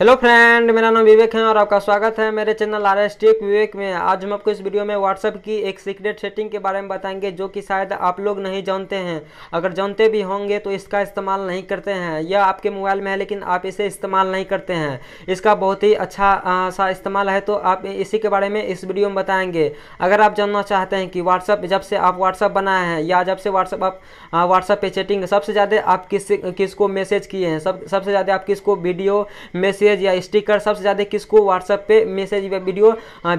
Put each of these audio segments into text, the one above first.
hello friend मेरा नाम विवेक है और आपका स्वागत है मेरे channel R S tech Vivek में आज हम आपको इस वीडियो में व्हाट्सएप की एक सीक्रेट सेटिंग के बारे में बताएंगे जो कि शायद आप लोग नहीं जानते हैं अगर जानते भी होंगे तो इसका इस्तेमाल नहीं करते हैं यह आपके मोबाइल में है लेकिन आप इसे इस्तेमाल नहीं करते हैं इसका बहुत ही अच्छा आ, सा इस्तेमाल है तो आप इसी के बारे में इस वीडियो में बताएँगे अगर आप जानना चाहते हैं कि व्हाट्सअप जब से आप व्हाट्सअप बनाए हैं या जब से व्हाट्सअप आप व्हाट्सअप पर चैटिंग सबसे ज़्यादा आप किस किसको मैसेज किए हैं सब सबसे ज़्यादा आप किसको वीडियो मैसेज मैसेज या स्टिकर सबसे ज़्यादा किसको व्हाट्सएप पे मैसेज या वीडियो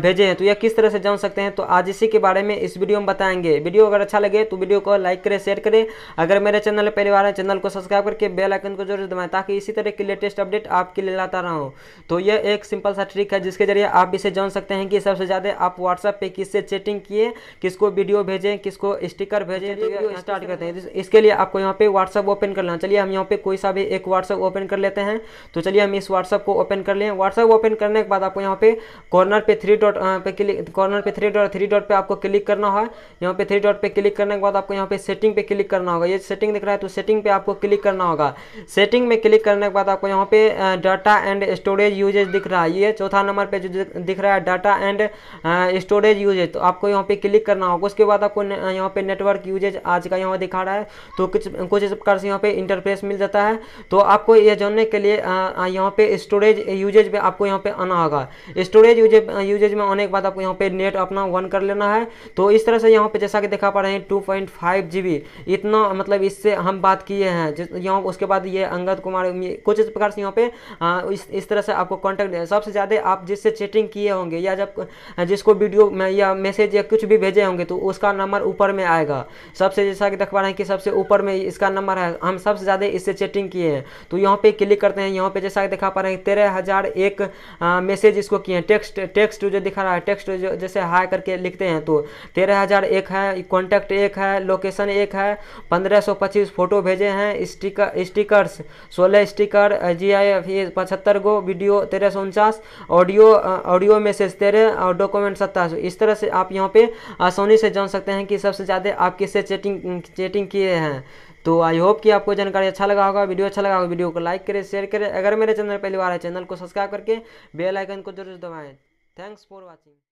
भेजे हैं तो यह किस तरह से जान सकते हैं तो आज इसी के बारे में इस वीडियो में बताएंगे वीडियो अगर अच्छा लगे तो वीडियो को लाइक करें शेयर करें अगर मेरे चैनल पर पहली बार है चैनल को सब्सक्राइब करके बेल आइकन को जरूर दबाएं ताकि इसी तरह की लेटेस्ट अपडेट आपके लिए लाता रहा तो यह एक सिंपल सा ट्रिक है जिसके जरिए आप इसे जान सकते हैं कि सबसे ज़्यादा आप व्हाट्सएप पे किससे चैटिंग किए किसको वीडियो भेजें किसको स्टिकर भेजें स्टार्ट तो करते हैं तो इसके लिए आपको यहाँ पे व्हाट्सएप ओपन करना चलिए हम यहाँ पे कोई सा भी एक व्हाट्सएप ओपन कर लेते हैं तो चलिए हम इस व्हाट्सएप व्हाट्सएप को ओपन कर लें व्हाट्सएप ओपन करने के बाद आपको यहाँ पे कॉर्नर पे थ्री डॉट पे क्लिक कॉर्नर पे थ्री डॉट थ्री डॉट पे आपको क्लिक करना है यहाँ पे थ्री डॉट पे क्लिक करने के बाद आपको यहाँ पे सेटिंग पे क्लिक करना होगा ये सेटिंग दिख रहा है तो सेटिंग पे आपको क्लिक करना होगा सेटिंग में क्लिक करने के बाद आपको यहाँ पे डाटा एंड स्टोरेज यूजेज दिख रहा है ये चौथा नंबर पर जो दिख रहा है डाटा एंड स्टोरेज यूजेज तो आपको यहाँ पे क्लिक करना होगा उसके बाद आपको यहाँ पे नेटवर्क यूजेज आज का यहाँ दिखा रहा है तो कुछ कुछ प्रकार से यहाँ पे इंटरफेस मिल जाता है तो आपको ये जानने के लिए यहाँ पे स्टोरेज यूजेज पे आपको यहाँ पे आना होगा स्टोरेज यूजेज में आने के बाद आपको यहाँ पे नेट अपना वन कर लेना है तो इस तरह से यहाँ पे जैसा कि देखा पा रहे हैं two point five G B इतना मतलब इससे हम बात किए हैं यहाँ उसके बाद ये अंगद कुमार कुछ इस प्रकार से यहाँ पे आ, इस इस तरह से आपको कॉन्टैक्ट सबसे ज़्यादा आप जिससे चैटिंग किए होंगे या जब जिसको वीडियो या मैसेज या कुछ भी भेजे होंगे तो उसका नंबर ऊपर में आएगा सबसे जैसा कि देख पा रहे हैं कि सबसे ऊपर में इसका नंबर है हम सबसे ज़्यादा इससे चैटिंग किए हैं तो यहाँ पे क्लिक करते हैं यहाँ पे जैसा कि देखा पा रहे हैं नहीं तेरह हज़ार एक मैसेज इसको किए हैं टेक्स्ट टेक्स्ट जो दिखा रहा है टेक्स्ट जो जैसे हाई करके लिखते हैं तो तेरह हज़ार एक है कॉन्टैक्ट एक है लोकेशन एक है पंद्रह सौ पच्चीस फ़ोटो भेजे हैं स्टिकर स्टिकर्स सोलह स्टिकर जी आई एफ पचहत्तर गो वीडियो तेरह सौ उनचास ऑडियो ऑडियो मैसेज तेरह और डॉक्यूमेंट सत्ताईस इस तरह से आप यहाँ पे आसानी से जान सकते हैं कि सबसे ज़्यादा आप किससे चैटिंग चैटिंग किए हैं तो आई होप कि आपको जानकारी अच्छा लगा होगा वीडियो अच्छा लगा होगा वीडियो को लाइक करें शेयर करें अगर मेरे चैनल पहली बार है चैनल को सब्सक्राइब करके बेल आइकन को जरूर दबाएँ थैंक्स फॉर वॉचिंग